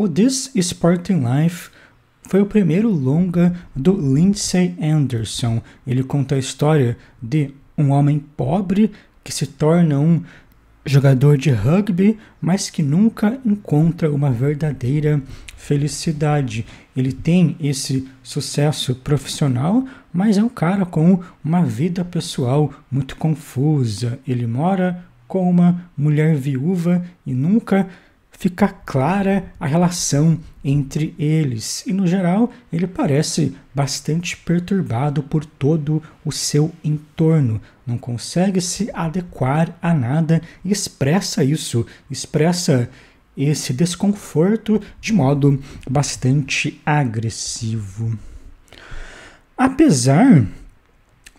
O This Sporting Life foi o primeiro longa do Lindsay Anderson. Ele conta a história de um homem pobre que se torna um jogador de rugby, mas que nunca encontra uma verdadeira felicidade. Ele tem esse sucesso profissional, mas é um cara com uma vida pessoal muito confusa. Ele mora com uma mulher viúva e nunca fica clara a relação entre eles e, no geral, ele parece bastante perturbado por todo o seu entorno, não consegue se adequar a nada e expressa isso, expressa esse desconforto de modo bastante agressivo. Apesar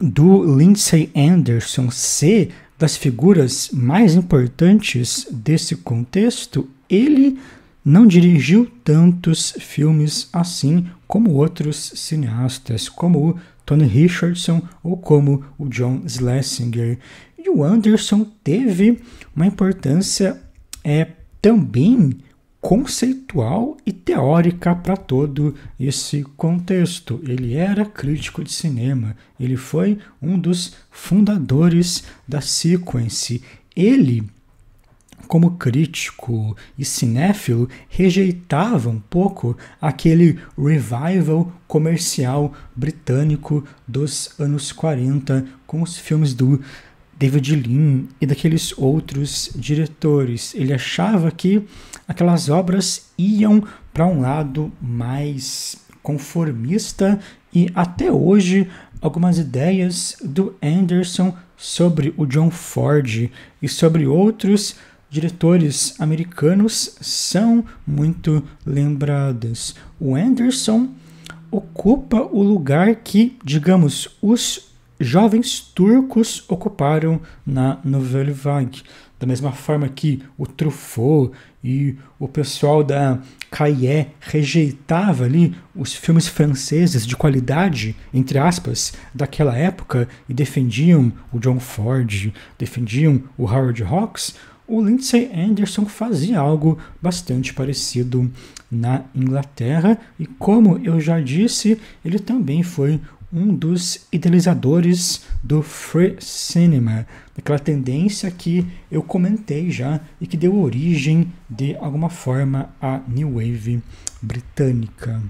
do Lindsay Anderson ser das figuras mais importantes desse contexto, ele não dirigiu tantos filmes assim como outros cineastas, como o Tony Richardson ou como o John Schlesinger. E o Anderson teve uma importância é, também conceitual e teórica para todo esse contexto. Ele era crítico de cinema, ele foi um dos fundadores da Sequence. Ele como crítico e cinéfilo, rejeitava um pouco aquele revival comercial britânico dos anos 40 com os filmes do David Lean e daqueles outros diretores. Ele achava que aquelas obras iam para um lado mais conformista e até hoje algumas ideias do Anderson sobre o John Ford e sobre outros diretores americanos são muito lembrados. O Anderson ocupa o lugar que, digamos, os jovens turcos ocuparam na Nouvelle Vague. Da mesma forma que o Truffaut e o pessoal da Caillé rejeitava ali os filmes franceses de qualidade, entre aspas, daquela época e defendiam o John Ford, defendiam o Howard Hawks, o Lindsay Anderson fazia algo bastante parecido na Inglaterra e como eu já disse, ele também foi um dos idealizadores do free cinema, daquela tendência que eu comentei já e que deu origem de alguma forma à new wave britânica.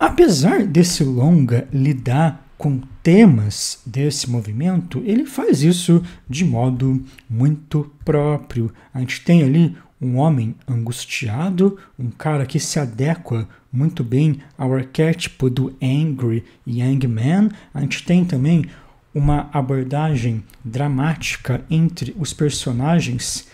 Apesar desse longa lidar com temas desse movimento, ele faz isso de modo muito próprio. A gente tem ali um homem angustiado, um cara que se adequa muito bem ao arquétipo do angry young man. A gente tem também uma abordagem dramática entre os personagens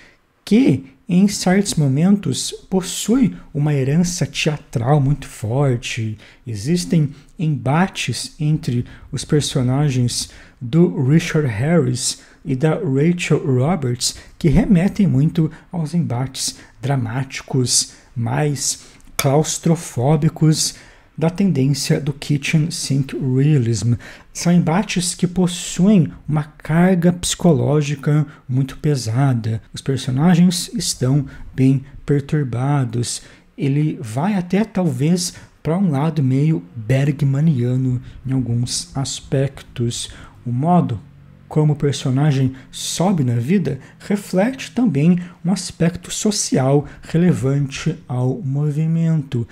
que em certos momentos possui uma herança teatral muito forte. Existem embates entre os personagens do Richard Harris e da Rachel Roberts que remetem muito aos embates dramáticos, mais claustrofóbicos da tendência do kitchen sink realism. São embates que possuem uma carga psicológica muito pesada. Os personagens estão bem perturbados. Ele vai até talvez para um lado meio bergmaniano em alguns aspectos. O modo como o personagem sobe na vida reflete também um aspecto social relevante ao movimento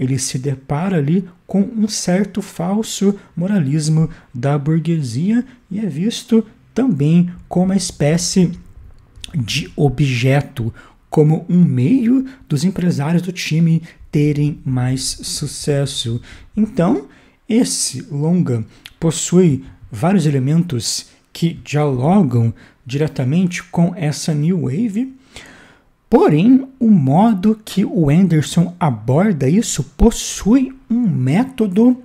ele se depara ali com um certo falso moralismo da burguesia e é visto também como uma espécie de objeto, como um meio dos empresários do time terem mais sucesso. Então, esse longa possui vários elementos que dialogam diretamente com essa new wave Porém, o modo que o Anderson aborda isso possui um método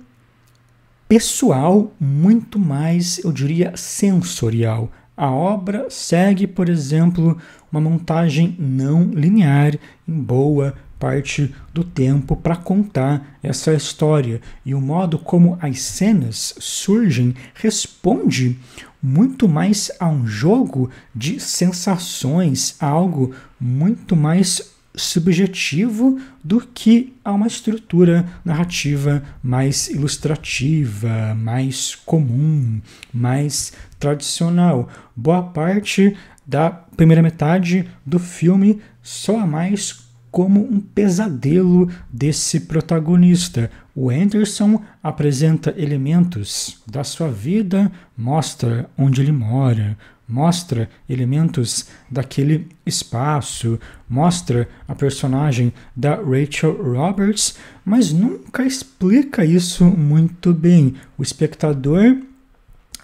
pessoal muito mais, eu diria, sensorial. A obra segue, por exemplo, uma montagem não linear em boa parte do tempo para contar essa história e o modo como as cenas surgem responde muito mais a um jogo de sensações, a algo muito mais subjetivo do que a uma estrutura narrativa mais ilustrativa, mais comum, mais tradicional. Boa parte da primeira metade do filme só a mais como um pesadelo desse protagonista. O Anderson apresenta elementos da sua vida, mostra onde ele mora, mostra elementos daquele espaço, mostra a personagem da Rachel Roberts, mas nunca explica isso muito bem. O espectador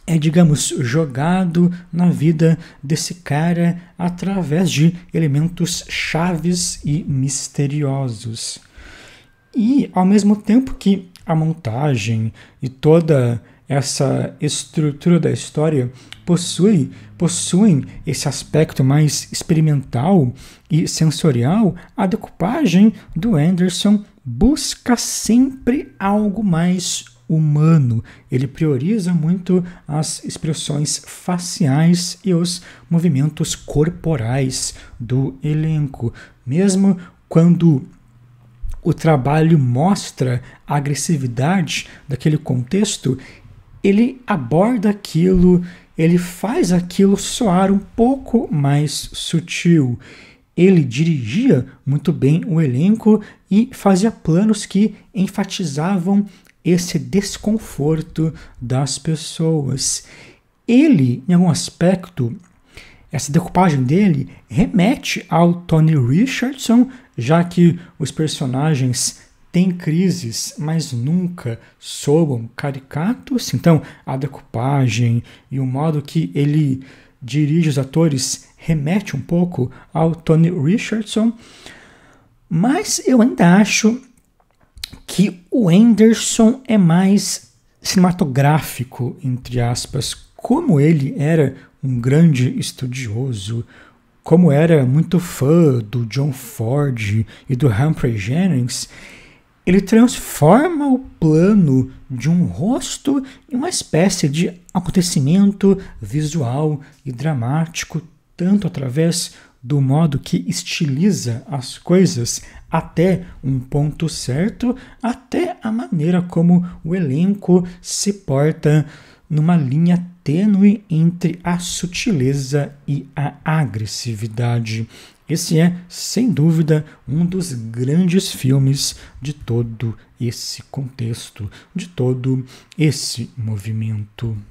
é, digamos, jogado na vida desse cara através de elementos chaves e misteriosos. E, ao mesmo tempo que a montagem e toda essa estrutura da história possui, possuem esse aspecto mais experimental e sensorial, a decupagem do Anderson busca sempre algo mais humano. Ele prioriza muito as expressões faciais e os movimentos corporais do elenco, mesmo quando o trabalho mostra a agressividade daquele contexto, ele aborda aquilo, ele faz aquilo soar um pouco mais sutil. Ele dirigia muito bem o elenco e fazia planos que enfatizavam esse desconforto das pessoas. Ele, em algum aspecto, essa decupagem dele remete ao Tony Richardson, já que os personagens têm crises, mas nunca soam caricatos. Então, a decupagem e o modo que ele dirige os atores remete um pouco ao Tony Richardson. Mas eu ainda acho que o Anderson é mais cinematográfico, entre aspas, como ele era um grande estudioso, como era muito fã do John Ford e do Humphrey Jennings, ele transforma o plano de um rosto em uma espécie de acontecimento visual e dramático, tanto através do modo que estiliza as coisas até um ponto certo, até a maneira como o elenco se porta numa linha tênue entre a sutileza e a agressividade. Esse é, sem dúvida, um dos grandes filmes de todo esse contexto, de todo esse movimento.